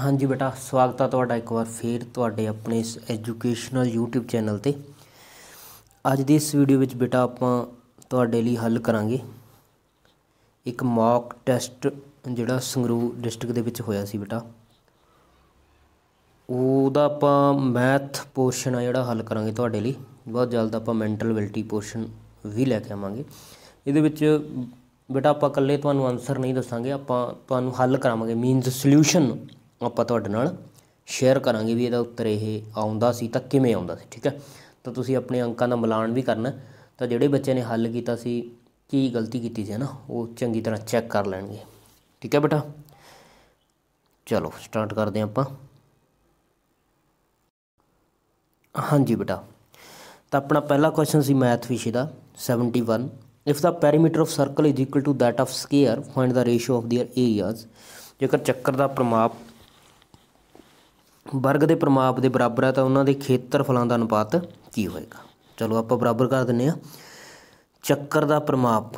ਹਾਂਜੀ ਬੇਟਾ ਸਵਾਗਤ ਆ ਤੁਹਾਡਾ ਇੱਕ ਵਾਰ ਫੇਰ ਤੁਹਾਡੇ ਆਪਣੇ ਇਸ ਐਜੂਕੇਸ਼ਨਲ YouTube ਚੈਨਲ ਤੇ ਅੱਜ ਦੀ ਇਸ ਵੀਡੀਓ ਵਿੱਚ ਬੇਟਾ ਆਪਾਂ ਤੁਹਾਡੇ ਲਈ ਹੱਲ ਕਰਾਂਗੇ ਇੱਕ ਮੌਕ ਟੈਸਟ ਜਿਹੜਾ ਸੰਗਰੂਰ ਡਿਸਟ੍ਰਿਕਟ ਦੇ ਵਿੱਚ ਹੋਇਆ ਸੀ ਬੇਟਾ ਉਹਦਾ ਆਪਾਂ ਮੈਥ ਪੋਰਸ਼ਨ ਆ ਜਿਹੜਾ ਹੱਲ ਕਰਾਂਗੇ ਤੁਹਾਡੇ ਲਈ ਬਹੁਤ ਜਲਦ ਆਪਾਂ ਮੈਂਟਲ ਅਬਿਲਟੀ ਪੋਰਸ਼ਨ ਵੀ ਲੈ ਕੇ ਆਵਾਂਗੇ ਇਹਦੇ ਵਿੱਚ ਬੇਟਾ ਆਪਾਂ ਇਕੱਲੇ ਤੁਹਾਨੂੰ ਆਨਸਰ ਨਹੀਂ ਦੱਸਾਂਗੇ ਆਪਾਂ ਤੁਹਾਨੂੰ ਹੱਲ ਕਰਾਵਾਂਗੇ ਮੀਨਸ ਸੋਲੂਸ਼ਨ ਆਪਾਂ ਤੁਹਾਡੇ ਨਾਲ ਸ਼ੇਅਰ ਕਰਾਂਗੇ ਵੀ ਇਹਦਾ ਉੱਤਰ ਇਹ ਆਉਂਦਾ ਸੀ ਤਾਂ ਕਿਵੇਂ ਆਉਂਦਾ ਸੀ ਠੀਕ ਹੈ ਤਾਂ ਤੁਸੀਂ ਆਪਣੇ ਅੰਕਾਂ ਦਾ ਮਿਲਾਨ ਵੀ ਕਰਨਾ ਤਾਂ ਜਿਹੜੇ ਬੱਚੇ ਨੇ ਹੱਲ ਕੀਤਾ ਸੀ ਕੀ ਗਲਤੀ ਕੀਤੀ ਸੀ ਨਾ ਉਹ ਚੰਗੀ ਤਰ੍ਹਾਂ ਚੈੱਕ ਕਰ ਲੈਣਗੇ ਠੀਕ ਹੈ ਬੇਟਾ ਚਲੋ ਸਟਾਰਟ ਕਰਦੇ ਆਪਾਂ ਹਾਂਜੀ ਬੇਟਾ ਤਾਂ ਆਪਣਾ ਪਹਿਲਾ ਕੁਐਸਚਨ ਸੀ ਮੈਥ ਵਿਸ਼ੇ ਦਾ 71 if the perimeter of circle is equal to that of square find the ratio of their areas ਜੇਕਰ ਚੱਕਰ ਦਾ ਪ੍ਰਮਾਪ ਵਰਗ ਦੇ ਪਰਮਾਪ ਦੇ ਬਰਾਬਰ ਹੈ ਤਾਂ ਉਹਨਾਂ ਦੇ ਖੇਤਰਫਲਾਂ ਦਾ ਅਨੁਪਾਤ ਕੀ ਹੋਏਗਾ ਚਲੋ ਆਪਾਂ ਬਰਾਬਰ ਕਰ ਦਿੰਨੇ ਆ ਚੱਕਰ ਦਾ ਪਰਮਾਪ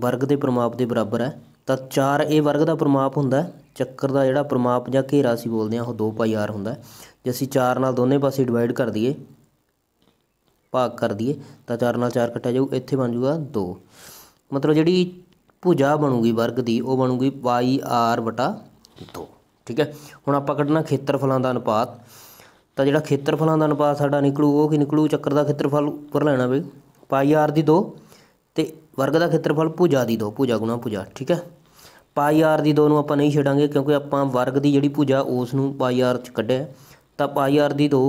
ਵਰਗ ਦੇ ਪਰਮਾਪ ਦੇ ਬਰਾਬਰ ਹੈ ਤਾਂ ਇਹ ਵਰਗ ਦਾ ਪਰਮਾਪ ਹੁੰਦਾ ਚੱਕਰ ਦਾ ਜਿਹੜਾ ਪਰਮਾਪ ਜਾਂ ਘੇਰਾ ਸੀ ਬੋਲਦੇ ਆ ਉਹ 2 ਪਾਈ r ਹੁੰਦਾ ਜੇ ਅਸੀਂ 4 ਨਾਲ ਦੋਨੇ ਪਾਸੇ ਡਿਵਾਈਡ ਕਰ ਦਈਏ ਭਾਗ ਕਰ ਦਈਏ ਤਾਂ 4 ਨਾਲ 4 ਕੱਟਿਆ ਜਾਊ ਇੱਥੇ ਬਣ ਜਾਊਗਾ 2 ਮਤਲਬ ਜਿਹੜੀ ਭੁਜਾ ਬਣੂਗੀ ਵਰਗ ਦੀ ਉਹ ਬਣੂਗੀ ਪਾਈ r 2 ਠੀਕ ਹੈ ਹੁਣ ਆਪਾਂ ਕੱਢਣਾ ਖੇਤਰਫਲਾਂ ਦਾ ਅਨੁਪਾਤ ਤਾਂ ਜਿਹੜਾ ਖੇਤਰਫਲਾਂ ਦਾ ਅਨੁਪਾਤ ਸਾਡਾ ਨਿਕਲੂ ਉਹ ਕੀ ਨਿਕਲੂ ਚੱਕਰ ਦਾ ਖੇਤਰਫਲ ਉੱਪਰ ਲੈਣਾ ਬਈ ਪਾਈ ਆਰ ਦੀ 2 ਤੇ ਵਰਗ ਦਾ ਖੇਤਰਫਲ ਭੁਜਾ ਦੀ 2 ਭੁਜਾ ਗੁਣਾ ਭੁਜਾ ਠੀਕ ਹੈ ਪਾਈ ਆਰ ਦੀ 2 ਨੂੰ ਆਪਾਂ ਨਹੀਂ ਛੇੜਾਂਗੇ ਕਿਉਂਕਿ ਆਪਾਂ ਵਰਗ ਦੀ ਜਿਹੜੀ ਭੁਜਾ ਉਸ ਨੂੰ ਪਾਈ ਆਰ ਚ ਕੱਢਿਆ ਤਾਂ ਪਾਈ ਆਰ ਦੀ 2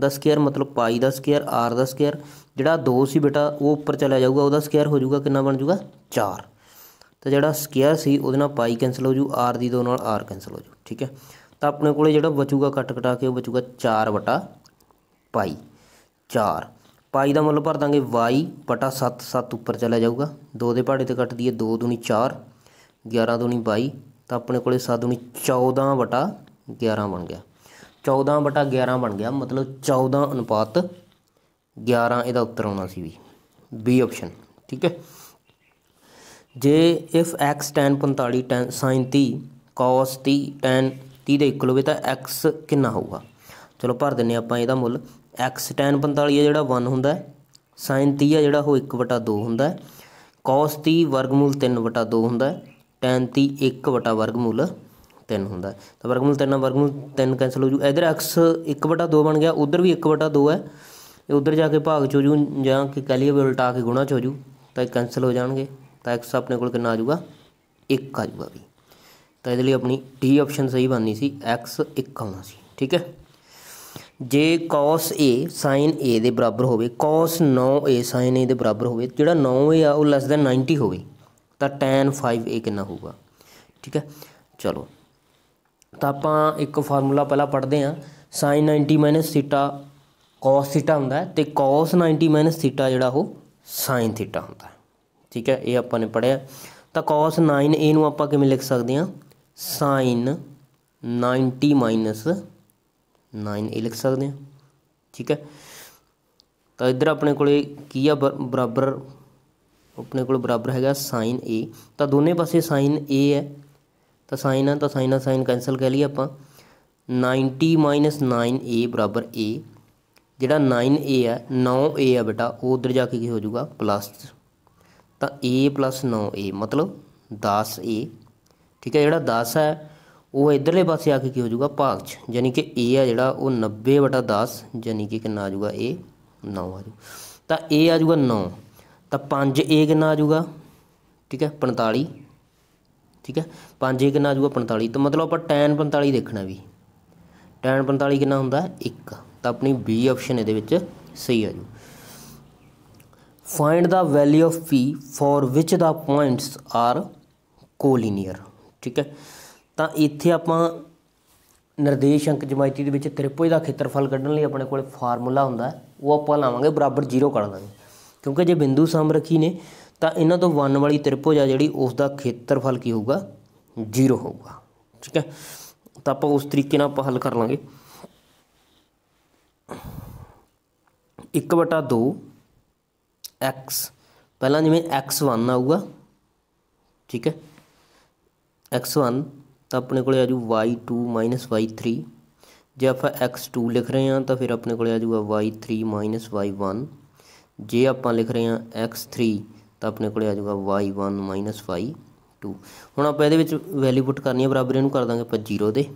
ਦਾ ਸਕੁਅਰ ਮਤਲਬ ਪਾਈ ਦਾ ਸਕੁਅਰ ਆਰ ਦਾ ਸਕੁਅਰ ਜਿਹੜਾ 2 ਸੀ ਬੇਟਾ ਉਹ ਉੱਪਰ ਚਲਾ ਜਾਊਗਾ ਉਹਦਾ ਸਕੁਅਰ ਹੋ ਜਾਊਗਾ ਕਿੰਨਾ ਬਣ ਜਾਊਗਾ 4 ਤਾਂ ਜਿਹੜਾ ਸਕੁਅਰ ਸੀ ਉਹਦੇ ਨਾਲ ਪਾਈ ਕੈਨਸਲ ਹੋ ਜੂ ਆਰ ਦੀ 2 ਨਾਲ ਆਰ ਕੈਨਸਲ ਹੋ ਜੂ ਠੀਕ ਹੈ ਤਾਂ ਆਪਣੇ ਕੋਲੇ ਜਿਹੜਾ ਬਚੂਗਾ ਕੱਟ ਕਟਾ ਕੇ ਉਹ ਬਚੂਗਾ 4 ਵਟਾ ਪਾਈ 4 ਪਾਈ ਦਾ ਮੁੱਲ ਭਰ ਦਾਂਗੇ y ਵਟਾ 7 7 ਉੱਪਰ ਚਲਾ ਜਾਊਗਾ 2 ਦੇ ਪਾੜੇ ਤੇ ਕੱਟ ਦਈਏ 2 ਦੂਣੀ 4 11 ਦੂਣੀ 22 ਤਾਂ ਆਪਣੇ ਕੋਲੇ 7 ਦੂਣੀ 14 ਵਟਾ 11 ਬਣ ਗਿਆ 14 ਵਟਾ 11 ਬਣ ਗਿਆ ਮਤਲਬ 14 ਅਨੁਪਾਤ 11 ਇਹਦਾ ਉੱਤਰ ਆਉਣਾ ਸੀ ਵੀ ਬੀ ਆਪਸ਼ਨ ਠੀਕ ਹੈ ਜੇ if x tan 45 tan sin 30 cos 30 tan 30 ਦੇ ਇਕੁਅਲ ਹੋਵੇ ਤਾਂ x ਕਿੰਨਾ ਹੋਊਗਾ ਚਲੋ ਭਰ ਦਿੰਨੇ ਆਪਾਂ ਇਹਦਾ ਮੁੱਲ x tan 45 ਹੈ ਜਿਹੜਾ 1 ਹੁੰਦਾ sin 30 ਹੈ ਜਿਹੜਾ ਉਹ 1/2 ਹੁੰਦਾ cos 30 ਵਰਗਮੂਲ 3/2 ਹੁੰਦਾ tan 30 1 ਵਰਗਮੂਲ 3 ਹੁੰਦਾ ਤਾਂ ਵਰਗਮੂਲ 3 ਨਾਲ ਵਰਗਮੂਲ 3 ਕੈਨਸਲ ਹੋ ਜੂ ਇਧਰ x 1/2 ਬਣ ਗਿਆ ਉਧਰ ਵੀ 1/2 ਹੈ ਉਧਰ ਜਾ ਕੇ ਭਾਗ ਚ ਹੋ ਜੂ ਜਾਂ ਕਿ ਕਹ ਲਈਏ ਉਲਟਾ ਕੇ ਗੁਣਾ ਚ ਹੋ ਜੂ ਤਾਂ ਕੈਨਸਲ ਹੋ ਜਾਣਗੇ ਤਾਂ x ਆਪਣੇ ਕੋਲ ਕਿੰਨਾ ਆ ਜਾਊਗਾ 1 ਆ ਜਾਊਗਾ ਵੀ ਤਾਂ ਇਹਦੇ ਲਈ ਆਪਣੀ d ਆਪਸ਼ਨ ਸਹੀ ਬਣਨੀ ਸੀ x 1 ਆਉਣਾ ਸੀ ਠੀਕ ਹੈ ਜੇ cos a sin a ਦੇ ਬਰਾਬਰ ਹੋਵੇ cos 9a sin a ਦੇ ਬਰਾਬਰ ਹੋਵੇ ਜਿਹੜਾ 9a ਆ ਉਹ ਲੈਸ ਦੈਨ 90 ਹੋਵੇ ਤਾਂ tan 5a ਕਿੰਨਾ ਹੋਊਗਾ ਠੀਕ ਹੈ ਚਲੋ ਤਾਂ ਆਪਾਂ ਇੱਕ ਫਾਰਮੂਲਾ ਪਹਿਲਾਂ ਪੜ੍ਹਦੇ ਹਾਂ sin 90 θ cos θ ਹੁੰਦਾ ਤੇ cos 90 θ ਜਿਹੜਾ ਉਹ sin θ ਹੁੰਦਾ ਠੀਕ ਹੈ ਇਹ ਆਪਾਂ ਨੇ ਪੜਿਆ ਤਾਂ cos 9a ਨੂੰ ਆਪਾਂ ਕਿਵੇਂ ਲਿਖ ਸਕਦੇ ਹਾਂ sin 90 9a ਲਿਖ ਸਕਦੇ ਹਾਂ ਠੀਕ ਹੈ ਤਾਂ ਇੱਧਰ ਆਪਣੇ ਕੋਲੇ ਕੀ ਆ ਬਰਾਬਰ ਆਪਣੇ ਕੋਲ ਬਰਾਬਰ ਹੈਗਾ sin a ਤਾਂ ਦੋਨੇ ਪਾਸੇ sin a ਹੈ ਤਾਂ sin ਆ ਤਾਂ sin ਆ sin ਕੈਨਸਲ ਕਰ ਲਈ ਆਪਾਂ 90 9a a ਜਿਹੜਾ 9a ਹੈ 9a ਹੈ ਬੇਟਾ ਉਹ ਉਧਰ ਜਾ ਕੇ ਕੀ ਹੋ ਜਾਊਗਾ ਪਲੱਸ ਤਾਂ a 9a ਮਤਲਬ 10a ਠੀਕ ਹੈ ਜਿਹੜਾ 10 ਹੈ ਉਹ ਇਧਰਲੇ ਪਾਸੇ ਆ ਕੇ ਕੀ ਹੋ ਜਾਊਗਾ ਭਾਗ 'ਚ ਯਾਨੀ ਕਿ a ਆ ਜਿਹੜਾ ਉਹ 90 ਬਟਾ 10 ਯਾਨੀ ਕਿ ਕਿੰਨਾ ਆ ਜਾਊਗਾ a 9 ਆ ਜਾਊ ਤਾਂ a ਆ ਜਾਊਗਾ 9 ਤਾਂ 5a ਕਿੰਨਾ ਆ ਜਾਊਗਾ ਠੀਕ ਹੈ 45 ਠੀਕ ਹੈ 5a ਕਿੰਨਾ ਆ ਜਾਊਗਾ 45 ਤਾਂ ਮਤਲਬ ਆਪਾਂ tan 45 ਦੇਖਣਾ ਵੀ tan 45 ਕਿੰਨਾ ਹੁੰਦਾ 1 ਤਾਂ ਆਪਣੀ B ਆਪਸ਼ਨ ਇਹਦੇ ਵਿੱਚ ਸਹੀ ਆ ਜਾਊ find the value of p for which the points are collinear ਠੀਕ ਹੈ ਤਾਂ ਇੱਥੇ ਆਪਾਂ ਨਿਰਦੇਸ਼ ਅੰਕ ਜਮਾਇਤੀ ਦੇ ਵਿੱਚ ਤ੍ਰਿਪੁਜ ਦਾ ਖੇਤਰਫਲ ਕੱਢਣ ਲਈ ਆਪਣੇ ਕੋਲ ਫਾਰਮੂਲਾ ਹੁੰਦਾ ਉਹ ਆਪਾਂ ਲਾਵਾਂਗੇ ਬਰਾਬਰ 0 ਕਰ ਦਾਂਗੇ ਕਿਉਂਕਿ ਜੇ ਬਿੰਦੂ ਸਮ ਰੱਖੀ ਨੇ ਤਾਂ ਇਹਨਾਂ ਤੋਂ 1 ਵਾਲੀ ਤ੍ਰਿਪੁਜ ਆ ਜਿਹੜੀ ਉਸ ਦਾ ਖੇਤਰਫਲ ਕੀ ਹੋਊਗਾ 0 ਹੋਊਗਾ ਠੀਕ ਹੈ ਤਾਂ ਆਪਾਂ ਉਸ ਤਰੀਕੇ ਨਾਲ ਆਪਾਂ ਹੱਲ ਕਰ ਲਾਂਗੇ 1/2 x ਪਹਿਲਾਂ ਜਿਵੇਂ x1 ਆਊਗਾ ਠੀਕ ਹੈ x1 ਤਾਂ ਆਪਣੇ ਕੋਲੇ ਆ ਜੂ y2 y3 ਜੇ ਆਪਾਂ x2 ਲਿਖ ਰਹੇ ਹਾਂ ਤਾਂ ਫਿਰ ਆਪਣੇ ਕੋਲੇ ਆ ਜੂਗਾ y3 y1 ਜੇ ਆਪਾਂ ਲਿਖ ਰਹੇ ਹਾਂ x3 ਤਾਂ ਆਪਣੇ ਕੋਲੇ ਆ y1 y2 ਹੁਣ ਆਪਾਂ ਇਹਦੇ ਵਿੱਚ ਵੈਲਿਊ ਪੁੱਟ ਕਰਨੀ ਹੈ ਬਰਾਬਰ ਇਹਨੂੰ ਕਰ ਦਾਂਗੇ ਆਪਾਂ 0 ਦੇ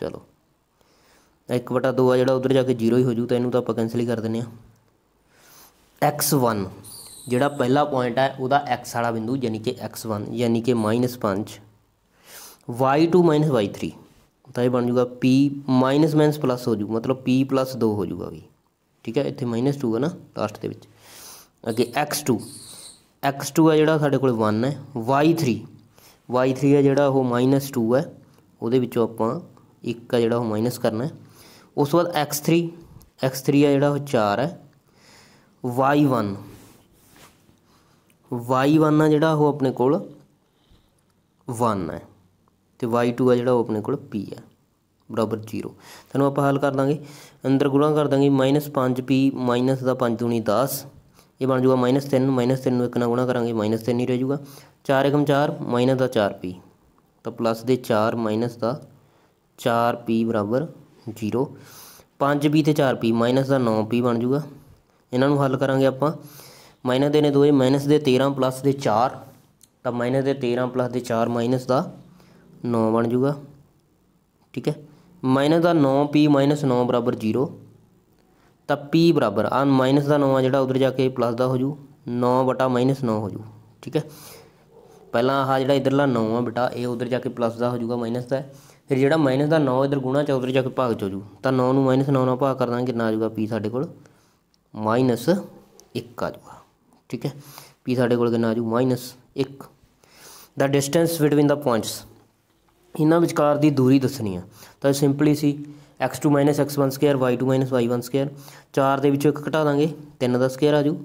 ਚਲੋ 1/2 ਆ ਜਿਹੜਾ ਉਧਰ ਜਾ ਕੇ 0 ਹੀ ਹੋ ਜੂ ਤਾਂ ਇਹਨੂੰ ਤਾਂ ਆਪਾਂ ਕੈਨਸਲ ਹੀ ਕਰ ਦਿੰਨੇ ਆ x1 ਜਿਹੜਾ ਪਹਿਲਾ ਪੁਆਇੰਟ ਹੈ ਉਹਦਾ x ਵਾਲਾ ਬਿੰਦੂ ਯਾਨੀ ਕਿ x1 ਯਾਨੀ ਕਿ -5 y2 y3 ਤਾਂ ਇਹ ਬਣ ਜਾਊਗਾ p ਮਾਈਨਸ ਮਾਈਨਸ ਪਲੱਸ ਹੋ ਜੂ ਮਤਲਬ p ਪਲੱਸ 2 ਹੋ ਜੂਗਾ ਵੀ ਠੀਕ ਹੈ ਇੱਥੇ -2 ਹੈ ਨਾ ਲਾਸਟ ਦੇ ਵਿੱਚ ਅੱਗੇ x2 x2 ਹੈ ਜਿਹੜਾ ਸਾਡੇ ਕੋਲ 1 ਹੈ y3 y3 ਹੈ ਜਿਹੜਾ ਉਹ -2 ਹੈ ਉਹਦੇ ਵਿੱਚੋਂ ਆਪਾਂ ਇੱਕ ਆ ਜਿਹੜਾ ਉਹ ਮਾਈਨਸ ਕਰਨਾ ਹੈ ਉਸ ਤੋਂ ਬਾਅਦ x3 x3 ਆ ਜਿਹੜਾ ਉਹ 4 ਹੈ y1 y1 ਆ ਜਿਹੜਾ ਉਹ ਆਪਣੇ ਕੋਲ 1 ਹੈ ਤੇ y2 ਆ ਜਿਹੜਾ ਉਹ ਆਪਣੇ ਕੋਲ p ਹੈ ਬਰਾਬਰ 0 ਤੁਹਾਨੂੰ ਆਪਾਂ ਹੱਲ ਕਰ ਦਾਂਗੇ ਅੰਦਰ ਗੁਣਾ ਕਰ ਦਾਂਗੇ -5p ਮਾਈਨਸ ਦਾ 5 ਦੂਣੀ 10 ਇਹ ਬਣ ਜਾਊਗਾ -3 -3 ਨੂੰ 1 ਨਾਲ ਗੁਣਾ ਕਰਾਂਗੇ -3 ਹੀ ਰਹਿ ਜਾਊਗਾ 4 1 4 ਮਾਈਨਸ ਦਾ 4p ਤਾਂ ਪਲੱਸ ਦੇ 4 ਮਾਈਨਸ ਦਾ 4p 0 5b ਤੇ 4p ਮਾਈਨਸ ਦਾ 9p ਬਣ ਜਾਊਗਾ ਇਹਨਾਂ ਨੂੰ ਹੱਲ ਕਰਾਂਗੇ ਆਪਾਂ ਮਾਈਨਸ ਦੇ ਨੇ ਦੋ ਇਹ ਮਾਈਨਸ ਦੇ 13 ਪਲੱਸ ਦੇ 4 ਤਾਂ ਮਾਈਨਸ ਦੇ 13 ਪਲੱਸ ਦੇ 4 ਮਾਈਨਸ ਦਾ 9 ਬਣ ਜਾਊਗਾ ਠੀਕ ਹੈ ਮਾਈਨਸ ਦਾ 9p 9 ਬਰਾਬਰ 0 ਤਾਂ p ਬਰਾਬਰ ਆ ਮਾਈਨਸ ਦਾ 9 ਆ ਜਿਹੜਾ ਉਧਰ ਜਾ ਕੇ ਪਲੱਸ ਦਾ ਹੋ ਜੂ 9 ਬਟਾ ਮਾਈਨਸ 9 ਹੋ ਜੂ ਠੀਕ ਹੈ ਪਹਿਲਾਂ ਆਹ ਜਿਹੜਾ ਇਧਰਲਾ 9 ਆ ਬਟਾ ਇਹ ਉਧਰ ਜਾ ਕੇ ਪਲੱਸ ਦਾ ਹੋ ਜੂਗਾ ਮਾਈਨਸ ਦਾ ਫਿਰ ਜਿਹੜਾ ਮਾਈਨਸ ਦਾ 9 ਇਧਰ ਗੁਣਾ ਚ ਉਧਰ ਜਾ ਕੇ ਭਾਗ ਚ ਹੋ ਜੂ ਤਾਂ 9 ਨੂੰ ਮਾਈਨਸ 9 ਨਾਲ ਭਾਗ ਕਰ ਦਾਂਗੇ ਕਿੰਨਾ ਆ ਜੂਗਾ p ਸਾਡੇ ਕੋਲ ਮਾਈਨਸ 1 ਆ ਜੂਗਾ ਠੀਕ ਹੈ p ਸਾਡੇ ਕੋਲ ਕਿੰਨਾ ਆ ਜੂ ਮਾਈਨਸ 1 ਦਾ ਡਿਸਟੈਂਸ ਬਿਟਵੀਨ ਦਾ ਪੁਆਇੰਟਸ ਇਹਨਾਂ ਵਿਚਕਾਰ ਦੀ ਦੂਰੀ ਦੱਸਣੀ ਆ ਤਾਂ ਸਿੰਪਲੀ ਸੀ x2 x1 square y2 y1 square 4 ਦੇ ਵਿੱਚੋਂ 1 ਘਟਾ ਦਾਂਗੇ 3 ਦਾ ਸਕੁਅਰ ਆ ਜੂ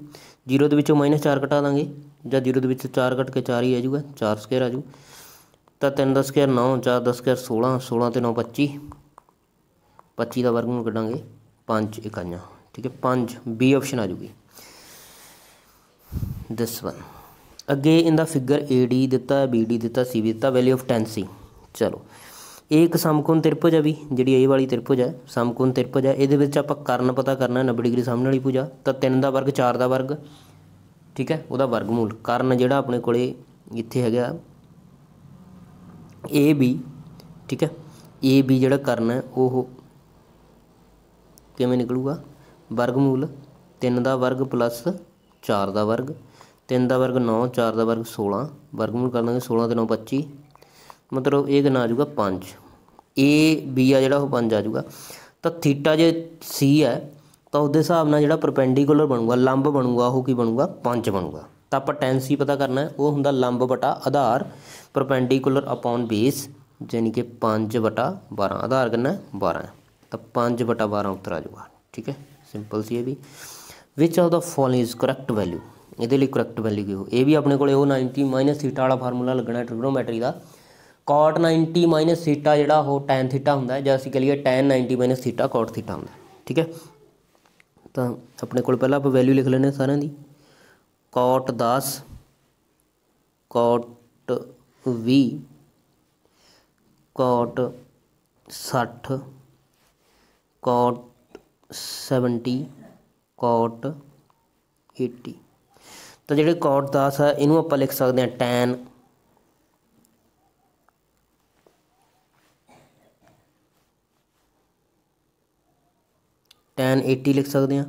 0 ਦੇ ਵਿੱਚੋਂ -4 ਘਟਾ ਦਾਂਗੇ ਜਾਂ 0 ਦੇ ਵਿੱਚੋਂ 4 ਘਟ ਕੇ 4 ਹੀ ਆ ਜੂਗਾ 4 ਸਕੁਅਰ ਆ ਜੂ ਤਾਂ 3 ਦਾ ਸਕੁਅਰ 9 4 ਦਾ ਸਕੁਅਰ 16 16 ਤੇ 9 25 25 ਦਾ ਵਰਗਮੂਲ ਕੱਢਾਂਗੇ 5 ਇਕਾਈਆਂ ਠੀਕ ਹੈ 5 ਬੀ ਆਪਸ਼ਨ ਆ ਜੂਗੀ ਦਿਸ ਵਨ ਅੱਗੇ ਦਾ ਫਿਗਰ ਏ ਡੀ ਦਿੱਤਾ ਬੀ ਡੀ ਦਿੱਤਾ ਸੀ ਵੀ ਦਿੱਤਾ ਵੈਲਿਊ ਆਫ 10 ਸੀ ਚਲੋ ਇਹ ਇੱਕ ਸਮਕੋਣ ਤ੍ਰਿਭੁਜ ਆ ਵੀ ਜਿਹੜੀ ਇਹ ਵਾਲੀ ਤ੍ਰਿਭੁਜ ਹੈ ਸਮਕੋਣ ਤ੍ਰਿਭੁਜ ਹੈ ਇਹਦੇ ਵਿੱਚ ਆਪਾਂ ਕਰਨ ਪਤਾ ਕਰਨਾ 90 ਡਿਗਰੀ ਸਾਹਮਣੇ ਵਾਲੀ ਭੁਜਾ ਤਾਂ 3 ਦਾ ਵਰਗ 4 ਦਾ ਵਰਗ ਠੀਕ ਹੈ ਉਹਦਾ ਵਰਗਮੂਲ ਕਰਨ ਜਿਹੜਾ ਆਪਣੇ ਕੋਲੇ ਇੱਥੇ ਹੈਗਾ ਏ ਬੀ ਠੀਕ ਹੈ ਏ ਬੀ ਜਿਹੜਾ ਕਰਨ ਹੈ ਉਹ ਕਿਵੇਂ ਨਿਕਲੂਗਾ ਵਰਗਮੂਲ 3 ਦਾ ਵਰਗ ਪਲੱਸ 4 ਦਾ ਵਰਗ 3 ਦਾ ਵਰਗ 9 4 ਦਾ ਵਰਗ 16 ਵਰਗਮੂਲ ਕਰ ਲਾਂਗੇ 16 ਤੇ 9 25 ਮਤਲਬ ਇਹ ਕਿੰਨਾ ਆ ਜਾਊਗਾ 5 ਏ ਬੀ ਆ ਜਿਹੜਾ ਉਹ 5 ਆ ਜਾਊਗਾ ਤਾਂ ਥੀਟਾ ਜੇ ਸੀ ਹੈ ਤਾਂ ਉਹਦੇ ਹਿਸਾਬ ਨਾਲ ਜਿਹੜਾ ਪਰਪੈਂਡੀਕੂਲਰ ਬਣੂਗਾ ਲੰਬ ਬਣੂਗਾ ਉਹ ਕੀ ਬਣੂਗਾ 5 ਬਣੂਗਾ ਤਾਂ ਆਪਾਂ c ਪਤਾ ਕਰਨਾ ਹੈ ਉਹ ਹੁੰਦਾ ਲੰਬ ਬਟਾ ਆਧਾਰ ਪਰਪੈਂਡੀਕੂਲਰ ਅਪਨ ਬੇਸ ਜਾਨੀ ਕਿ 5 ਬਟਾ 12 ਆਧਾਰ ਕਿੰਨਾ 12 ਤਾਂ 5 ਬਟਾ 12 ਉੱਤਰ ਆ ਜਾਊਗਾ ਠੀਕ ਹੈ ਸਿੰਪਲ ਸੀ ਇਹ ਵੀ which of the following is correct value ਇਹਦੇ ਲਈ ਕਰੈਕਟ ਵੈਲਿਊ ਕਿਉਂ ਇਹ ਵੀ ਆਪਣੇ ਕੋਲੇ ਉਹ 90 ਥੀਟਾ ਵਾਲਾ ਫਾਰਮੂਲਾ ਲੱਗਣਾ ਟ੍ਰਿਗਨੋਮੈਟਰੀ ਦਾ cot 90 ਥੀਟਾ ਜਿਹੜਾ ਉਹ tan ਥੀਟਾ ਹੁੰਦਾ ਜਾਂ ਅਸੀਂ ਲਈਏ tan 90 ਥੀਟਾ cot ਥੀਟਾ ਹੁੰਦਾ ਠੀਕ ਹੈ ਤਾਂ ਆਪਣੇ ਕੋਲ ਪਹਿਲਾਂ ਆਪਾਂ ਵੈਲਿਊ ਲਿਖ ਲੈਣੇ ਸਾਰਿਆਂ ਦੀ cot 10 cot 20 cot 60 cot 70 ਕੋਟ 80 ਤਾਂ ਜਿਹੜੇ ਕੋਟ 10 ਆ ਇਹਨੂੰ ਆਪਾਂ ਲਿਖ ਸਕਦੇ ਹਾਂ ਟੈਨ ਟੈਨ 80 ਲਿਖ ਸਕਦੇ ਹਾਂ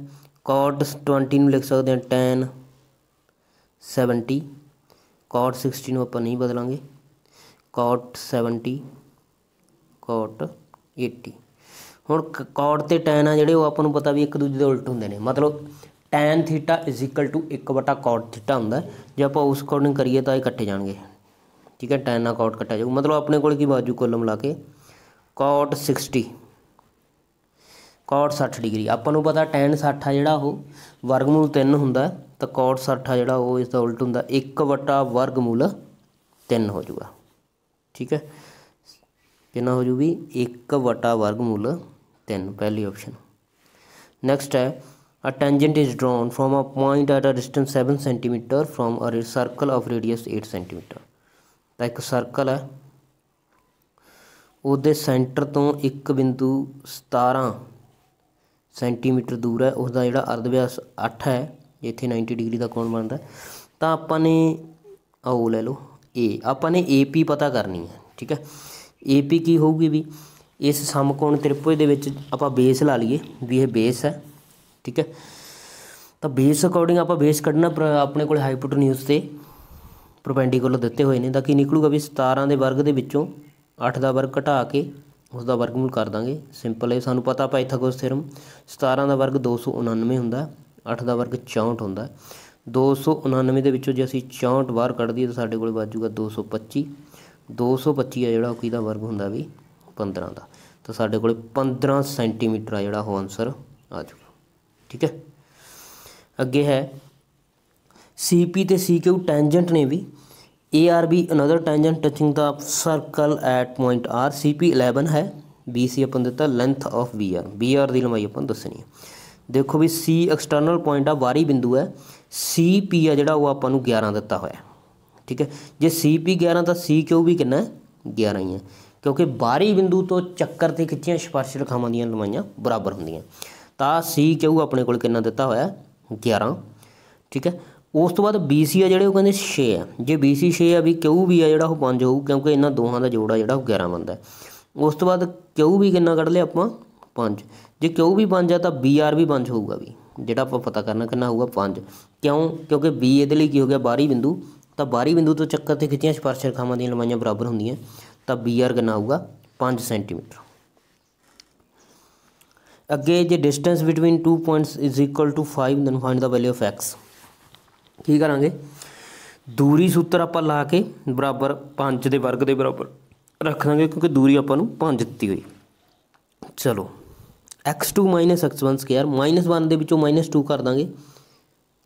cot 20 ਨੂੰ ਲਿਖ ਸਕਦੇ ਹਾਂ ਟੈਨ 70 ਕੋਟ 60 ਨੂੰ ਆਪਾਂ ਨਹੀਂ ਬਦਲਾਂਗੇ ਕੋਟ 70 ਕੋਟ 80 ਹੁਣ ਕੌੜ ਤੇ ਟੈਨ ਆ ਜਿਹੜੇ ਉਹ ਆਪਾਂ ਨੂੰ ਪਤਾ ਵੀ ਇੱਕ ਦੂਜੇ ਦੇ ਉਲਟ ਹੁੰਦੇ ਨੇ ਮਤਲਬ tan theta is equal to 1 ਬਟਾ ਕੌੜ ਥੀਟਾ ਹੁੰਦਾ ਜੇ ਆਪਾਂ ਉਸ ਅਕੋਰਡਿੰਗ ਕਰੀਏ ਤਾਂ ਇਹ ਇਕੱਠੇ ਜਾਣਗੇ ਠੀਕ ਹੈ ਟੈਨ ਨਾਲ ਕੌਟ ਕੱਟਿਆ ਜਾਊ ਮਤਲਬ ਆਪਣੇ ਕੋਲ ਕੀ ਬਾਜੂ ਕੋਲਮ ਲਾ ਕੇ ਕੌਟ 60 ਕੌਟ 60 ਡਿਗਰੀ ਆਪਾਂ ਨੂੰ ਪਤਾ ਟੈਨ 60 ਆ ਜਿਹੜਾ ਉਹ ਵਰਗਮੂਲ 3 ਹੁੰਦਾ ਤਾਂ ਕੌਟ 60 ਆ ਜਿਹੜਾ ਉਹ ਇਸ ਦਾ ਉਲਟ ਹੁੰਦਾ 1 ਵਟਾ ਵਰਗਮੂਲ 3 ਹੋ ਜਾਊਗਾ ਠੀਕ ਹੈ ਕਿੰਨਾ ਹੋ ਜੂ ਵੀ 1 ਵਟਾ ਵਰਗਮੂਲ ਤਿੰਨ ਪਹਿਲੀ ਆਪਸ਼ਨ ਨੈਕਸਟ ਹੈ a tangent is drawn from a point at a distance 7 centimetre from a circle of radius 8 centimetre ਤਾਂ ਇੱਕ ਸਰਕਲ ਹੈ ਉਹਦੇ ਸੈਂਟਰ ਤੋਂ ਇੱਕ ਬਿੰਦੂ 17 ਸੈਂਟੀਮੀਟਰ ਦੂਰ ਹੈ ਉਸ ਦਾ ਜਿਹੜਾ ਅਰਧ ਵਿਆਸ 8 ਹੈ ਇੱਥੇ 90 ਡਿਗਰੀ ਦਾ ਕੋਣ ਬਣਦਾ ਤਾਂ ਆਪਾਂ ਨੇ ਆਓ ਲੈ ਲਓ ਏ ਆਪਾਂ ਨੇ ਏਪੀ ਪਤਾ ਕਰਨੀ ਹੈ ਠੀਕ ਹੈ ਏਪੀ ਕੀ ਹੋਊਗੀ ਵੀ ਇਸ ਸਮਕੋਣ ਤ੍ਰਿਭੁਜ ਦੇ ਵਿੱਚ ਆਪਾਂ ਬੇਸ ਲਾ ਲਈਏ ਵੀ ਇਹ ਬੇਸ ਹੈ ਠੀਕ ਹੈ ਤਾਂ ਬੇਸ ਅਕੋਰਡਿੰਗ ਆਪਾਂ ਬੇਸ ਕੱਢਣਾ ਆਪਣੇ ਕੋਲ ਹਾਈਪੋਟਨਿਊਸ ਤੇ ਪਰਪੈਂਡੀਕੂਲਰ ਦਿੱਤੇ ਹੋਏ ਨੇ ਤਾਂ ਕੀ ਨਿਕਲੂਗਾ ਵੀ 17 ਦੇ ਵਰਗ ਦੇ ਵਿੱਚੋਂ 8 ਦਾ ਵਰਗ ਘਟਾ ਕੇ ਉਸ ਦਾ ਵਰਗਮੂਲ ਕਰ ਦਾਂਗੇ ਸਿੰਪਲ ਹੈ ਸਾਨੂੰ ਪਤਾ ਪਾਈਥਾਗੋਰਸ ਥਿਅਰਮ 17 ਦਾ ਵਰਗ 299 ਹੁੰਦਾ 8 ਦਾ ਵਰਗ 64 ਹੁੰਦਾ 299 ਦੇ ਵਿੱਚੋਂ ਜੇ ਅਸੀਂ 64 ਬਾਹਰ ਕੱਢ ਦਈਏ ਤਾਂ ਸਾਡੇ ਕੋਲ ਬਚ ਜਾਊਗਾ 225 225 ਹੈ ਜਿਹੜਾ ਉਹ ਕਿਹਦਾ ਵਰਗ ਹੁੰਦਾ ਵੀ 15 ਦਾ ਤਾਂ ਸਾਡੇ ਕੋਲੇ 15 ਸੈਂਟੀਮੀਟਰ ਆ ਜਿਹੜਾ ਉਹ ਆਨਸਰ ਆ ਜਾਊਗਾ ਠੀਕ ਹੈ ਅੱਗੇ ਹੈ CP ਤੇ CQ ਟੈਂਜੈਂਟ ਨੇ ਵੀ ARB another tangent touching the circle at point R CP 11 ਹੈ BC ਆਪਾਂ ਦਿੱਤਾ ਲੈਂਥ ਆਫ BR BR ਦੀ ਲੰਬਾਈ ਆਪਾਂ ਦੱਸਣੀ ਹੈ ਦੇਖੋ ਵੀ C ਐਕਸਟਰਨਲ ਪੁਆਇੰਟ ਆ ਵਾਰੀ ਬਿੰਦੂ ਹੈ CP ਆ ਜਿਹੜਾ ਉਹ ਆਪਾਂ ਨੂੰ 11 ਦਿੱਤਾ ਹੋਇਆ ਠੀਕ ਹੈ ਜੇ CP 11 ਤਾਂ CQ ਵੀ ਕਿੰਨਾ 11 ਹੀ ਹੈ ਕਿਉਂਕਿ ਬਾਹਰੀ ਬਿੰਦੂ ਤੋਂ ਚੱਕਰ ਤੇ ਖਿੱਚੀਆਂ ਸਪਰਸ਼ ਰੇਖਾਵਾਂ ਦੀਆਂ ਲੰਬਾਈਆਂ ਬਰਾਬਰ ਹੁੰਦੀਆਂ ਤਾਂ ਸੀ ਕਿਊ ਆਪਣੇ ਕੋਲ ਕਿੰਨਾ ਦਿੱਤਾ ਹੋਇਆ 11 ਠੀਕ ਹੈ ਉਸ ਤੋਂ ਬਾਅਦ BC ਆ ਜਿਹੜੇ ਉਹ ਕਹਿੰਦੇ 6 ਆ ਜੇ BC 6 ਆ ਵੀ ਵੀ ਆ ਜਿਹੜਾ ਉਹ 5 ਹੋਊ ਕਿਉਂਕਿ ਇਹਨਾਂ ਦੋਹਾਂ ਦਾ ਜੋੜ ਆ ਜਿਹੜਾ ਉਹ 11 ਬਣਦਾ ਉਸ ਤੋਂ ਬਾਅਦ ਵੀ ਕਿੰਨਾ ਕੱਢ ਲਿਆ ਆਪਾਂ 5 ਜੇ ਵੀ 5 ਆ ਤਾਂ BR ਵੀ 5 ਹੋਊਗਾ ਵੀ ਜਿਹੜਾ ਆਪਾਂ ਪਤਾ ਕਰਨਾ ਕਿੰਨਾ ਹੋਊਗਾ 5 ਕਿਉਂ ਕਿਉਂਕਿ B ਇਹਦੇ ਲਈ ਕੀ ਹੋ ਗਿਆ ਬਾਹਰੀ ਬਿੰਦੂ ਤਾਂ ਬਾਹਰੀ ਬਿੰਦੂ ਤੋਂ ਚੱਕਰ ਤੇ ਖਿੱਚੀਆਂ ਸਪਰਸ਼ ਰੇਖਾਵਾਂ ਦੀਆਂ ਲੰਬਾਈਆਂ ਬਰਾਬਰ ਹੁੰਦੀਆਂ तब बी आर गना होगा पाँच सेंटीमीटर अगे जे distance between two points is equal to five then find the value of X ਕੀ ਕਰਾਂਗੇ ਦੂਰੀ ਸੂਤਰ ਆਪਾਂ ਲਾ ਕੇ ਬਰਾਬਰ 5 ਦੇ ਵਰਗ ਦੇ ਬਰਾਬਰ ਰੱਖ ਦਾਂਗੇ ਕਿਉਂਕਿ ਦੂਰੀ ਆਪਾਂ ਨੂੰ 5 ਦਿੱਤੀ ਹੋਈ ਚਲੋ x2 x1 ਸਕੁਅਰ -1 ਦੇ ਵਿੱਚੋਂ -2 ਕਰ ਦਾਂਗੇ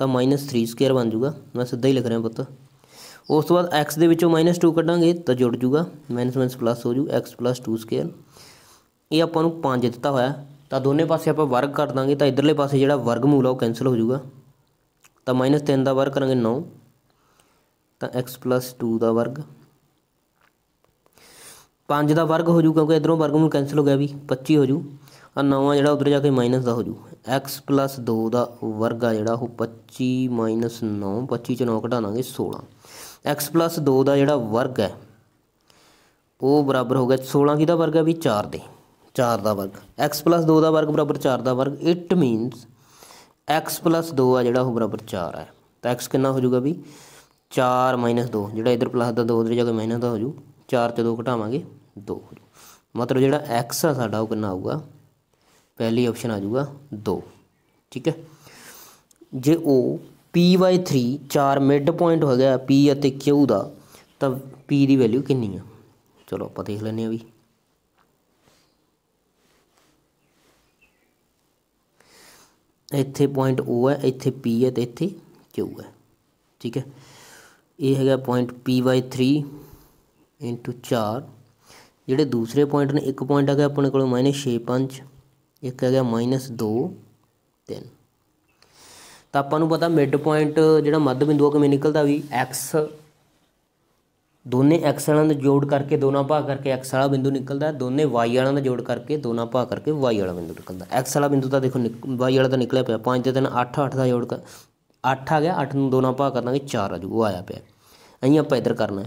ਤਾਂ -3 ਸਕੁਅਰ ਬਣ ਜਾਊਗਾ ਮੈਂ ਸਿੱਧਾ ਹੀ ਲਿਖ ਰਿਹਾ ਪੁੱਤ ਉਸ ਤੋਂ ਬਾਅਦ x ਦੇ ਵਿੱਚੋਂ -2 ਕੱਢਾਂਗੇ ਤਾਂ ਜੁੜ ਜੂਗਾ ਮਾਈਨਸ ਮਾਈਨਸ ਪਲੱਸ ਹੋ ਜੂ x 2 ਸਕੁਅਰ ਇਹ ਆਪਾਂ ਨੂੰ 5 ਦਿੱਤਾ ਹੋਇਆ ਤਾਂ ਦੋਨੇ ਪਾਸੇ ਆਪਾਂ ਵਰਗ ਕਰ ਦਾਂਗੇ ਤਾਂ ਇਧਰਲੇ ਪਾਸੇ ਜਿਹੜਾ ਵਰਗਮੂਲ ਆ ਉਹ ਕੈਨਸਲ ਹੋ ਜਾਊਗਾ ਤਾਂ -3 ਦਾ ਵਰਗ ਕਰਾਂਗੇ 9 ਤਾਂ x 2 ਦਾ ਵਰਗ 5 ਦਾ ਵਰਗ ਹੋ ਜੂ ਕਿਉਂਕਿ ਇਧਰੋਂ ਵਰਗਮੂਲ ਕੈਨਸਲ ਹੋ ਗਿਆ ਵੀ 25 ਹੋ ਜੂ ਆ 9 ਆ ਜਿਹੜਾ ਉਧਰ ਜਾ ਕੇ ਮਾਈਨਸ ਦਾ ਹੋ ਜੂ x 2 ਦਾ ਵਰਗ ਆ ਜਿਹੜਾ ਉਹ 25 9 25 ਚੋਂ 9 ਘਟਾ 16 ਐਕਸ ਪਲੱਸ 2 ਦਾ ਜਿਹੜਾ ਵਰਗ ਹੈ ਉਹ ਬਰਾਬਰ ਹੋ ਗਿਆ 16 ਕਿਹਦਾ ਵਰਗ ਹੈ ਵੀ 4 ਦੇ 4 ਦਾ ਵਰਗ x 2 ਦਾ ਵਰਗ ਬਰਾਬਰ 4 ਦਾ ਵਰਗ ਇਟ ਮੀਨਸ x 2 ਆ ਜਿਹੜਾ ਉਹ ਬਰਾਬਰ 4 ਹੈ ਤਾਂ x ਕਿੰਨਾ ਹੋ ਜਾਊਗਾ ਵੀ 4 2 ਜਿਹੜਾ ਇਧਰ ਪਲੱਸ ਦਾ 2 ਉਧਰ ਜਾ ਕੇ ਮਾਈਨਸ ਦਾ ਹੋ ਜੂ 4 ਤੇ 2 ਘਟਾਵਾਂਗੇ 2 ਮਤਲਬ ਜਿਹੜਾ x ਆ ਸਾਡਾ ਉਹ ਕਿੰਨਾ ਆਊਗਾ ਪਹਿਲੀ ਆਪਸ਼ਨ ਆ ਜਾਊਗਾ 2 ਠੀਕ ਹੈ ਜੇ ਉਹ p/3 4 ਮਿਡ ਪੁਆਇੰਟ ਹੋ ਗਿਆ p ਅਤੇ q ਦਾ ਤਾਂ p ਦੀ ਵੈਲਿਊ ਕਿੰਨੀ ਆ ਚਲੋ ਆਪਾਂ ਦੇਖ ਲੈਂਦੇ ਆ ਵੀ ਇੱਥੇ ਪੁਆਇੰਟ O ਹੈ ਇੱਥੇ P ਹੈ ਤੇ ਇੱਥੇ Q ਹੈ ਠੀਕ ਹੈ ਇਹ ਹੈਗਾ ਪੁਆਇੰਟ P/3 4 ਜਿਹੜੇ ਦੂਸਰੇ ਪੁਆਇੰਟ ਨੇ ਇੱਕ ਪੁਆਇੰਟ ਆ ਗਿਆ ਆਪਣੇ ਕੋਲ -6 5 ਇੱਕ ਆ ਗਿਆ -2 3 ਤਾਂ ਆਪਾਂ ਨੂੰ ਪਤਾ ਮਿਡ ਪੁਆਇੰਟ ਜਿਹੜਾ ਮੱਧ ਬਿੰਦੂ ਆ ਕਿਵੇਂ ਨਿਕਲਦਾ ਵੀ x ਦੋਨੇ x ਵਾਲਾਂ ਦਾ ਜੋੜ ਕਰਕੇ ਦੋਨਾਂ ਭਾਗ ਕਰਕੇ x ਵਾਲਾ ਬਿੰਦੂ ਨਿਕਲਦਾ ਦੋਨੇ y ਵਾਲਾਂ ਦਾ ਜੋੜ ਕਰਕੇ ਦੋਨਾਂ ਭਾਗ ਕਰਕੇ y ਵਾਲਾ ਬਿੰਦੂ ਨਿਕਲਦਾ x ਵਾਲਾ ਬਿੰਦੂ ਤਾਂ ਦੇਖੋ y ਵਾਲਾ ਤਾਂ ਨਿਕਲਿਆ ਪਿਆ 5 ਤੇ 3 8 8 ਦਾ ਜੋੜ ਕਰ 8 ਆ ਗਿਆ 8 ਨੂੰ ਦੋਨਾਂ ਭਾਗ ਕਰਾਂਗੇ 4 ਆ ਜੂ ਉਹ ਆਇਆ ਪਿਆ ਅਹੀਂ ਆਪਾਂ ਇਧਰ ਕਰਨਾ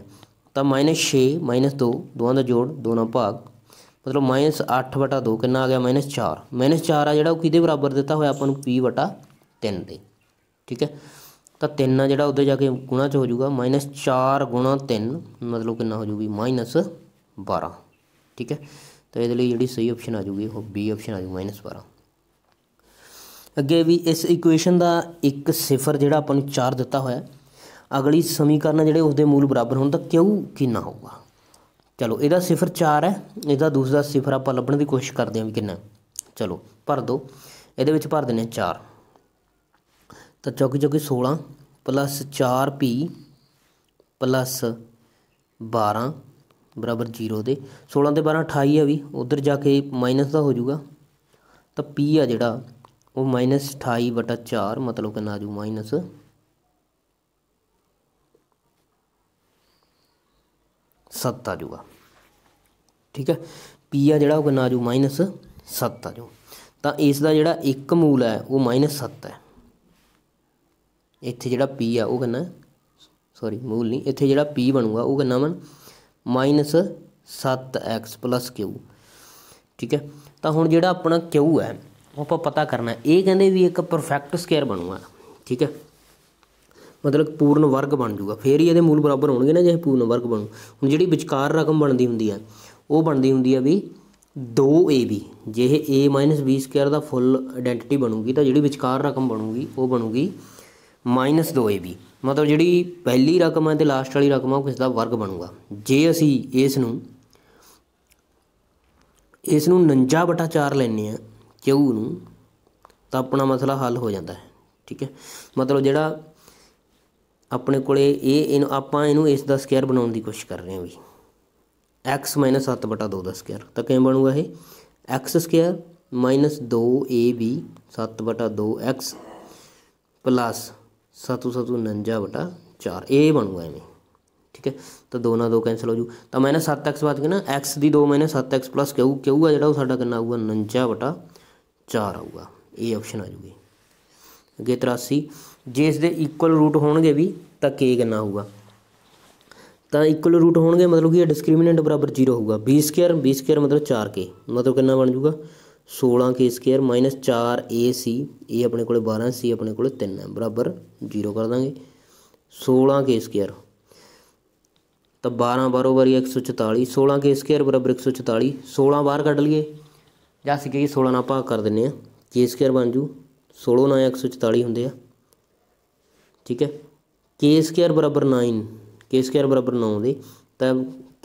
ਤਾਂ -6 -2 ਦੋਵਾਂ ਦਾ ਜੋੜ ਦੋਨਾਂ ਭਾਗ ਮਤਲਬ -8 2 ਕਿੰਨਾ ਆ ਗਿਆ -4 -4 ਆ ਜਿਹੜਾ ਉਹ ਕਿਹਦੇ ਬਰਾਬਰ ਦਿੱਤਾ ਹੋਇਆ ਆਪਾਂ ਨੂੰ p 3 ਦੇ ਠੀਕ ਹੈ ਤਾਂ 3 ਆ ਜਿਹੜਾ ਉੱਧਰ ਜਾ ਕੇ ਗੁਣਾ ਚ ਹੋ ਜਾਊਗਾ -4 3 ਮਤਲਬ ਕਿੰਨਾ ਹੋ ਜਾਊਗੀ -12 ਠੀਕ ਹੈ ਤਾਂ ਇਹਦੇ ਲਈ ਜਿਹੜੀ ਸਹੀ ਆਪਸ਼ਨ ਆ ਜਾਊਗੀ ਉਹ ਬੀ ਆਪਸ਼ਨ ਆ ਜਾਊਗਾ -12 ਅੱਗੇ ਵੀ ਇਸ ਇਕੁਏਸ਼ਨ ਦਾ ਇੱਕ ਸਿਫਰ ਜਿਹੜਾ ਆਪਾਂ ਨੂੰ 4 ਦਿੱਤਾ ਹੋਇਆ ਅਗਲੀ ਸਮੀਕਰਨ ਜਿਹੜੇ ਉਸਦੇ ਮੂਲ ਬਰਾਬਰ ਹੋਣ ਤਾਂ ਕਿਉਂ ਕਿੰਨਾ ਹੋਊਗਾ ਚਲੋ ਇਹਦਾ ਸਿਫਰ 4 ਹੈ ਇਹਦਾ ਦੂਸਰਾ ਸਿਫਰ ਆਪਾਂ ਲੱਭਣ ਦੀ ਕੋਸ਼ਿਸ਼ ਕਰਦੇ ਹਾਂ ਵੀ ਕਿੰਨਾ ਚਲੋ ਭਰ ਦਿਓ ਇਹਦੇ ਵਿੱਚ ਭਰ ਦਿੰਨੇ 4 ਤਾਂ ਚੌਕੀ ਚੌਕੀ 16 ਪਲੱਸ 4p ਪਲੱਸ 12 ਬਰਾਬਰ 0 ਦੇ 16 ਤੇ 12 28 ਆ ਵੀ ਉਧਰ ਜਾ ਕੇ ਮਾਈਨਸ ਦਾ ਹੋ ਜਾਊਗਾ ਤਾਂ p ਆ ਜਿਹੜਾ ਉਹ ਮਾਈਨਸ 28 ਬਟਾ 4 ਮਤਲਬ ਕਿੰਨਾ ਆ ਜੂ ਮਾਈਨਸ 7 ਆ ਜੂਗਾ ਠੀਕ ਹੈ p ਆ ਜਿਹੜਾ ਉਹ ਕਿੰਨਾ ਆ ਜੂ ਮਾਈਨਸ 7 ਆ ਜੂ ਤਾਂ ਇਸ ਦਾ ਜਿਹੜਾ ਇੱਕ ਮੂਲ ਹੈ ਉਹ ਮਾਈਨਸ 7 ਹੈ ਇੱਥੇ ਜਿਹੜਾ p ਆ ਉਹ ਕਿੰਨਾ ਸੌਰੀ ਮੂਲ ਨਹੀਂ ਇੱਥੇ ਜਿਹੜਾ p ਬਣੂਗਾ ਉਹ ਕਿੰਨਾ ਬਣ ਮਾਈਨਸ 7x q ਠੀਕ ਹੈ ਤਾਂ ਹੁਣ ਜਿਹੜਾ ਆਪਣਾ q ਹੈ ਉਹ ਆਪਾਂ ਪਤਾ ਕਰਨਾ ਇਹ ਕਹਿੰਦੇ ਵੀ ਇੱਕ ਪਰਫੈਕਟ ਸਕੁਅਰ ਬਣੂਗਾ ਠੀਕ ਹੈ ਮਤਲਬ ਪੂਰਨ ਵਰਗ ਬਣ ਜਾਊਗਾ ਫੇਰ ਹੀ ਇਹਦੇ ਮੂਲ ਬਰਾਬਰ ਹੋਣਗੇ ਨਾ ਜੇ ਪੂਰਨ ਵਰਗ ਬਣੂ ਹੁਣ ਜਿਹੜੀ ਵਿਚਕਾਰ ਰਕਮ ਬਣਦੀ ਹੁੰਦੀ ਹੈ ਉਹ ਬਣਦੀ ਹੁੰਦੀ ਹੈ ਵੀ 2ab ਜੇ ਇਹ a b² the full identity ਬਣੂਗੀ ਤਾਂ ਜਿਹੜੀ ਵਿਚਕਾਰ ਰਕਮ ਬਣੂਗੀ ਉਹ ਬਣੂਗੀ -2ab ਮਤਲਬ ਜਿਹੜੀ ਪਹਿਲੀ ਰਕਮ ਹੈ ਤੇ ਲਾਸਟ ਵਾਲੀ ਰਕਮ ਉਹ ਕਿਸ ਦਾ ਵਰਗ ਬਣੂਗਾ ਜੇ ਅਸੀਂ ਇਸ ਨੂੰ ਇਸ ਨੂੰ 49 ਬਟਾ 4 ਲੈਣੇ ਆ q ਨੂੰ ਤਾਂ ਆਪਣਾ ਮਸਲਾ ਹੱਲ ਹੋ ਜਾਂਦਾ ਹੈ ਠੀਕ ਹੈ ਮਤਲਬ ਜਿਹੜਾ ਆਪਣੇ ਕੋਲੇ ਇਹ ਇਹਨੂੰ ਆਪਾਂ ਇਹਨੂੰ ਇਸ ਦਾ ਸਕੁਅਰ ਬਣਾਉਣ ਦੀ ਕੋਸ਼ਿਸ਼ ਕਰ ਰਹੇ ਹਾਂ ਵੀ x 7 ਬਟਾ 2 ਦਾ ਸਕੁਅਰ ਤਾਂ ਕਿਵੇਂ ਬਣੂਗਾ ਇਹ x ਸਕੁਅਰ 2ab 7 ਬਟਾ 2x 7749 ਬਟਾ 4 a ਬਣੂ ਐਵੇਂ ਠੀਕ ਹੈ ਤਾਂ ਦੋ ਨਾਲ ਦੋ ਕੈਨਸਲ ਹੋ ਜੂ ਤਾਂ ਮੈਂ ਨਾ 7x ਬਾਅਦ ਕਿ ਨਾ x ਦੀ 2 ਮੈਨੇ 7x q q ਆ ਜਿਹੜਾ ਉਹ ਸਾਡਾ ਕਿੰਨਾ ਆਊਗਾ 49 ਬਟਾ 4 ਆਊਗਾ a ਆਪਸ਼ਨ ਆ ਜੂਗੀ ਅਗੇ 83 ਜੇ ਇਸ ਦੇ ਇਕੁਅਲ ਰੂਟ ਹੋਣਗੇ ਵੀ ਤਾਂ k ਕਿੰਨਾ ਆਊਗਾ ਤਾਂ ਇਕੁਅਲ ਰੂਟ ਹੋਣਗੇ ਮਤਲਬ ਕਿ ਇਹ ਡਿਸਕ੍ਰਿਮੀਨੈਂਟ ਬਰਾਬਰ 0 ਹੋਊਗਾ b² b² ਮਤਲਬ 4k ਮਤਲਬ ਕਿੰਨਾ ਬਣ ਜੂਗਾ 16 ਕੇ ਸਕੁਅਰ ਮਾਈਨਸ 4ac ਇਹ ਆਪਣੇ ਕੋਲੇ 12 ਸੀ ਆਪਣੇ ਕੋਲੇ 3 ਹੈ ਬਰਾਬਰ 0 ਕਰ ਦਾਂਗੇ 16 ਕੇ ਸਕੁਅਰ ਤਾਂ 12 12 ਵਾਰੀ 144 16 ਕੇ ਸਕੁਅਰ ਬਰਾਬਰ 144 16 ਬਾਹਰ ਕੱਢ ਲਈਏ ਜਾਂ ਸੀ ਕਿ 16 ਨਾਲ ਭਾਗ ਕਰ ਦਿੰਨੇ ਆ ਕੇ ਸਕੁਅਰ ਬਣ ਜੂ 16 ਨਾਲ 144 ਹੁੰਦੇ ਆ ਠੀਕ ਹੈ ਕੇ ਸਕੁਅਰ ਬਰਾਬਰ 9 ਕੇ ਸਕੁਅਰ ਬਰਾਬਰ 9 ਦੇ ਤਾਂ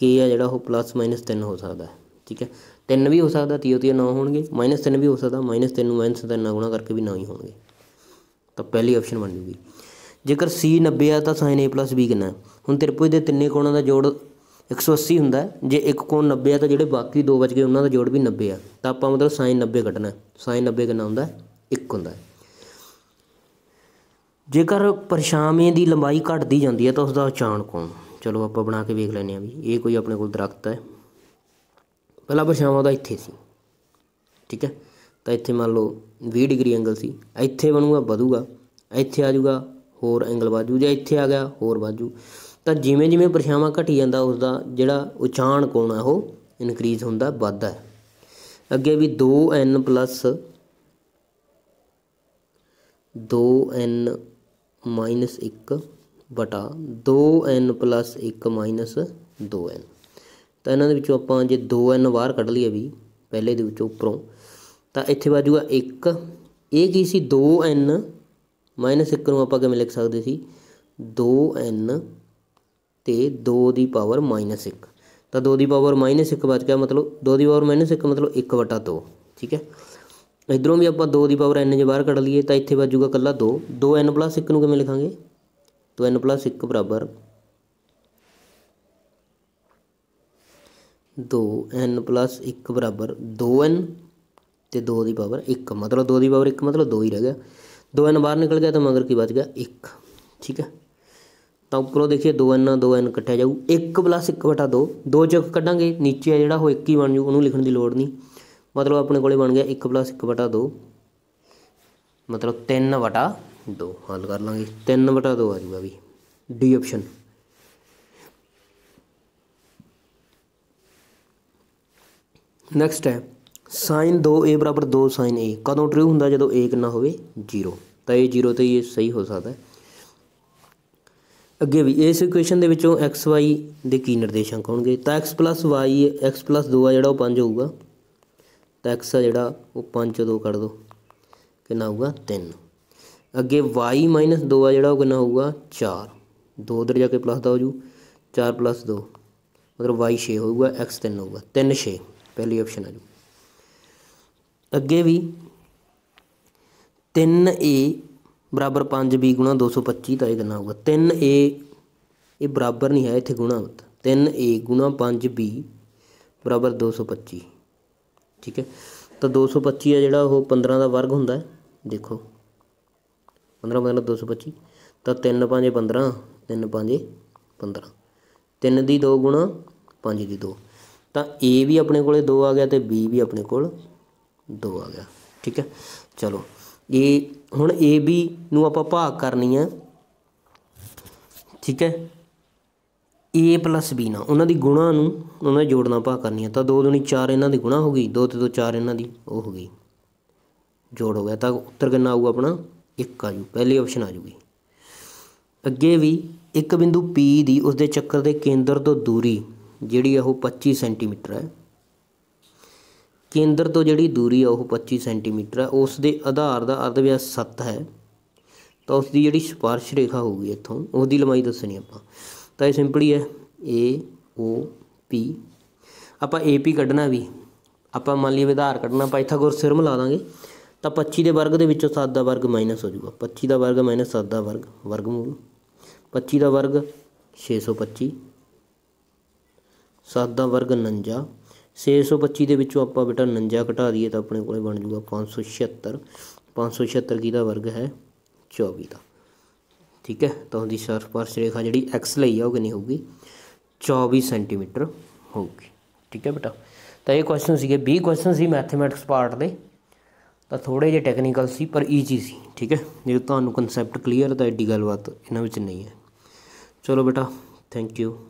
ਕੇ ਆ ਜਿਹੜਾ ਉਹ ਪਲੱਸ ਮਾਈਨਸ 3 ਹੋ ਸਕਦਾ ਠੀਕ ਹੈ ਤਿੰਨ ਵੀ ਹੋ ਸਕਦਾ ਤੀਓ ਤੀਓ ਨਾ ਹੋਣਗੇ -3 ਵੀ ਹੋ ਸਕਦਾ -3 ਨੂੰ -3 ਨਾਲ ਗੁਣਾ ਕਰਕੇ ਵੀ ਨਾ ਹੀ ਹੋਣਗੇ ਤਾਂ ਪਹਿਲੀ ਆਪਸ਼ਨ ਬਣ ਜੂਗੀ ਜੇਕਰ c 90 ਆ ਤਾਂ sin a b ਕਿੰਨਾ ਹੁਣ ਤ੍ਰਿਭੁਜ ਦੇ ਤਿੰਨੇ ਕੋਣਾਂ ਦਾ ਜੋੜ 180 ਹੁੰਦਾ ਜੇ ਇੱਕ ਕੋਣ 90 ਆ ਤਾਂ ਜਿਹੜੇ ਬਾਕੀ ਦੋ ਬਚ ਗਏ ਉਹਨਾਂ ਦਾ ਜੋੜ ਵੀ 90 ਆ ਤਾਂ ਆਪਾਂ ਮਤਲਬ sin 90 ਕੱਢਣਾ sin 90 ਕਿੰਨਾ ਹੁੰਦਾ 1 ਹੁੰਦਾ ਜੇਕਰ ਪਰਛਾਵੇਂ ਦੀ ਲੰਬਾਈ ਘਟਦੀ ਜਾਂਦੀ ਹੈ ਤਾਂ ਉਸ ਦਾ ਉਚਾਨ ਕੋਣ ਚਲੋ ਆਪਾਂ ਬਣਾ ਕੇ ਵੇਖ ਲੈਨੇ ਆ ਵੀ ਇਹ ਕੋਈ ਆਪਣੇ ਕੋਲ ਦਰਖਤ ਹੈ ਪਹਿਲਾ ਪਰਛਾਵਾਂ ਦਾ ਇੱਥੇ ਸੀ ਠੀਕ ਹੈ ਤਾਂ ਇੱਥੇ ਮੰਨ ਲਓ 20 ਡਿਗਰੀ ਐਂਗਲ ਸੀ ਇੱਥੇ ਬਣੂਗਾ ਵਧੂਗਾ ਇੱਥੇ ਆ ਜਾਊਗਾ ਹੋਰ ਐਂਗਲ ਵਾਜੂ ਜਾਂ ਇੱਥੇ ਆ ਗਿਆ ਹੋਰ ਵਾਜੂ ਤਾਂ ਜਿਵੇਂ ਜਿਵੇਂ ਪਰਛਾਵਾਂ ਘਟੀ ਜਾਂਦਾ ਉਸ ਦਾ ਜਿਹੜਾ ਉਚਾਨ ਕੋਣ ਹੈ ਉਹ ਇਨਕਰੀਜ਼ ਹੁੰਦਾ ਵੱਧਦਾ ਹੈ ਅੱਗੇ ਵੀ 2n 2n 1 2n 1 2n ਤਾਂ ਇਹਨਾਂ ਦੇ ਵਿੱਚੋਂ ਆਪਾਂ ਜੇ 2n ਬਾਹਰ ਕੱਢ ਲਈਏ ਵੀ ਪਹਿਲੇ ਦੇ ਵਿੱਚੋਂ ਉੱਪਰੋਂ ਤਾਂ ਇੱਥੇ ਬਾਜੂਗਾ 1 ਇਹ ਕੀ ਸੀ 2n 1 ਨੂੰ ਆਪਾਂ ਕਿਵੇਂ ਲਿਖ ਸਕਦੇ ਸੀ 2n ਤੇ 2 ਦੀ ਪਾਵਰ -1 ਤਾਂ 2 ਦੀ ਪਾਵਰ -1 ਬਚ ਗਿਆ ਮਤਲਬ 2 ਦੀ ਪਾਵਰ -1 ਮਤਲਬ 1/2 ਠੀਕ ਹੈ ਇਧਰੋਂ ਵੀ ਆਪਾਂ 2 ਦੀ ਪਾਵਰ n ਜੇ ਬਾਹਰ ਕੱਢ ਲਈਏ ਤਾਂ ਇੱਥੇ ਬਚੂਗਾ ਕੱਲਾ 2 2n 1 ਨੂੰ ਕਿਵੇਂ ਲਿਖਾਂਗੇ 2n 1 ਬਰਾਬਰ 2n 1 ਬਰਾਬਰ 2n ਤੇ 2 ਦੀ ਪਾਵਰ 1 ਮਤਲਬ 2 ਦੀ ਪਾਵਰ 1 ਮਤਲਬ 2 ਹੀ ਰਹਿ ਗਿਆ 2n ਬਾਹਰ ਨਿਕਲ ਗਿਆ ਤਾਂ ਮਗਰ ਕੀ ਬਚ ਗਿਆ 1 ਠੀਕ ਹੈ ਤਾਂ ਉੱਪਰੋਂ ਦੇਖੀਏ 2n ਨਾਲ 2n ਕੱਟਿਆ ਜਾਊ 1 1 ਵਟਾ 2 ਦੋ ਚੱਕ ਕੱਢਾਂਗੇ ਨੀਚੇ ਆ ਜਿਹੜਾ ਉਹ 1 ਹੀ ਬਣ ਜੂ ਉਹਨੂੰ ਲਿਖਣ ਦੀ ਲੋੜ ਨਹੀਂ ਮਤਲਬ ਆਪਣੇ ਕੋਲੇ ਬਣ ਗਿਆ 1 1 ਵਟਾ 2 ਮਤਲਬ 3 ਵਟਾ 2 ਹੱਲ ਕਰ ਲਾਂਗੇ 3 ਵਟਾ 2 ਆ ਜੂਗਾ ਵੀ ਡੀ ਆਪਸ਼ਨ ਨੈਕਸਟ ਹੈ sin 2a 2 sin a ਕਦੋਂ ਟਰੂ ਹੁੰਦਾ ਜਦੋਂ a ਕਿੰਨਾ ਹੋਵੇ 0 ਤਾਂ ਇਹ 0 ਤੇ ਇਹ ਸਹੀ ਹੋ ਸਕਦਾ ਹੈ ਅੱਗੇ ਵੀ ਇਸ ਇਕੁਏਸ਼ਨ ਦੇ ਵਿੱਚੋਂ xy ਦੇ ਕੀ ਨਿਰਦੇਸ਼ਾਂਕ ਹੋਣਗੇ ਤਾਂ x y x 2 ਆ ਜਿਹੜਾ ਉਹ 5 ਹੋਊਗਾ ਤਾਂ x ਆ ਜਿਹੜਾ ਉਹ 5 ਤੋਂ 2 ਕੱਢ ਦੋ ਕਿੰਨਾ ਆਊਗਾ 3 ਅੱਗੇ y 2 ਆ ਜਿਹੜਾ ਉਹ ਕਿੰਨਾ ਹੋਊਗਾ 4 2 ਉਧਰ ਜਾ ਕੇ ਪਲੱਸ ਦਾ ਹੋ ਜੂ 4 2 ਮਤਲਬ y 6 ਹੋਊਗਾ x 3 ਹੋਊਗਾ 3 6 ਪਹਿਲੀ ਆਪਸ਼ਨ ਆ ਜੂ ਅੱਗੇ ਵੀ 3a 5b 225 ਤਾਂ ਇਹ ਕਿੰਨਾ ਹੋਊਗਾ 3a ਇਹ ਬਰਾਬਰ ਨਹੀਂ ਹੈ ਇੱਥੇ ਗੁਣਾ ਹੁੰਦਾ 3a 5b 225 ਠੀਕ ਹੈ ਤਾਂ 225 ਆ ਜਿਹੜਾ ਉਹ 15 ਦਾ ਵਰਗ ਹੁੰਦਾ ਹੈ ਦੇਖੋ 15 15 225 ਤਾਂ 3 5 15 3 5 15 3 ਦੀ 2 ਗੁਣਾ 5 ਦੀ 2 ਤਾਂ A ਵੀ ਆਪਣੇ ਕੋਲੇ 2 ਆ ਗਿਆ ਤੇ B ਵੀ ਆਪਣੇ ਕੋਲ 2 ਆ ਗਿਆ ਠੀਕ ਹੈ ਚਲੋ ਇਹ ਹੁਣ AB ਨੂੰ ਆਪਾਂ ਭਾਗ ਕਰਨੀ ਆ ਠੀਕ ਹੈ a b ਨਾਲ ਉਹਨਾਂ ਦੀ ਗੁਣਾ ਨੂੰ ਉਹਨਾਂ ਦਾ ਜੋੜਨਾ ਭਾਗ ਕਰਨੀ ਹੈ ਤਾਂ 2 2 4 ਇਹਨਾਂ ਦੀ ਗੁਣਾ ਹੋ ਗਈ 2 ਤੇ 2 4 ਇਹਨਾਂ ਦੀ ਉਹ ਹੋ ਗਈ ਜੋੜ ਹੋ ਗਿਆ ਤਾਂ ਉੱਤਰ ਕਿੰਨਾ ਆਊਗਾ ਆਪਣਾ 1 ਆ ਜੂ ਪਹਿਲੀ ਆਪਸ਼ਨ ਆ ਜੂਗੀ ਅੱਗੇ ਵੀ ਇੱਕ ਬਿੰਦੂ P ਦੀ ਉਸ ਦੇ ਚੱਕਰ ਦੇ ਕੇਂਦਰ ਤੋਂ ਦੂਰੀ ਜਿਹੜੀ ਉਹ 25 ਸੈਂਟੀਮੀਟਰ ਹੈ ਕੇਂਦਰ ਤੋਂ ਜਿਹੜੀ ਦੂਰੀ ਆ ਉਹ 25 ਸੈਂਟੀਮੀਟਰ ਹੈ ਉਸ ਦੇ ਆਧਾਰ ਦਾ ਅਰਧ ਵਿਆਸ 7 ਹੈ ਤਾਂ ਉਸ ਦੀ ਜਿਹੜੀ ਸਪਰਸ਼ ਰੇਖਾ ਹੋਊਗੀ ਇੱਥੋਂ ਉਹਦੀ ਲੰਬਾਈ ਦੱਸਣੀ ਆਪਾਂ ਤਾਂ ਇਹ ਸਿੰਪਲੀ ਹੈ A O P ਆਪਾਂ AP ਕੱਢਣਾ ਵੀ ਆਪਾਂ ਮੰਨ ਲਈਏ ਵਿਧਾਰ ਕੱਢਣਾ ਪਾਇਥਾਗੋਰ ਸਿਰਮ ਲਾ ਦਾਂਗੇ ਤਾਂ 25 ਦੇ ਵਰਗ ਦੇ ਵਿੱਚੋਂ 7 ਦਾ ਵਰਗ ਮਾਈਨਸ ਹੋ ਜਾਊਗਾ 25 ਦਾ ਵਰਗ ਮਾਈਨਸ 7 ਦਾ ਵਰਗ ਵਰਗਮੂਲ 25 ਦਾ ਵਰਗ 625 7 ਦਾ ਵਰਗ 49 625 ਦੇ ਵਿੱਚੋਂ ਆਪਾਂ ਬੇਟਾ 49 ਘਟਾ ਦਈਏ ਤਾਂ ਆਪਣੇ ਕੋਲੇ ਬਣ ਜਾਊਗਾ 576 576 ਕੀ ਦਾ ਵਰਗ ਹੈ 24 ਦਾ ਠੀਕ ਹੈ ਤਾਂ ਉਹਦੀ ਸਰਪਰਸ਼ ਰੇਖਾ ਜਿਹੜੀ x ਲਈ ਆ ਉਹ ਕਿੰਨੀ ਹੋਊਗੀ 24 ਸੈਂਟੀਮੀਟਰ ਹੋਊਗੀ ਠੀਕ ਹੈ ਬੇਟਾ ਤਾਂ ਇਹ ਕੁਐਸਚਨ ਸੀਗੇ 20 ਕੁਐਸਚਨ ਸੀ ਮੈਥਮੈਟਿਕਸ ਪਾਰਟ ਦੇ ਤਾਂ ਥੋੜੇ ਜਿਹਾ ਟੈਕਨੀਕਲ ਸੀ ਪਰ ਈਜੀ ਸੀ ਠੀਕ ਹੈ ਜੇ ਤੁਹਾਨੂੰ ਕਨਸੈਪਟ ਕਲੀਅਰ ਤਾਂ ਐਡੀ ਗੱਲਬਾਤ ਇਹਨਾਂ ਵਿੱਚ ਨਹੀਂ ਹੈ ਚਲੋ ਬੇਟਾ ਥੈਂਕ ਯੂ